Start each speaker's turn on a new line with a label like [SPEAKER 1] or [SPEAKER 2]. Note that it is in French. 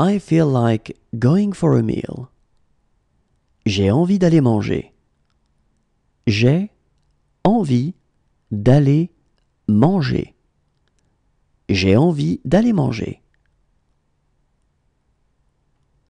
[SPEAKER 1] I feel like going for a meal. J'ai envie d'aller manger. J'ai envie d'aller manger. J'ai envie d'aller manger.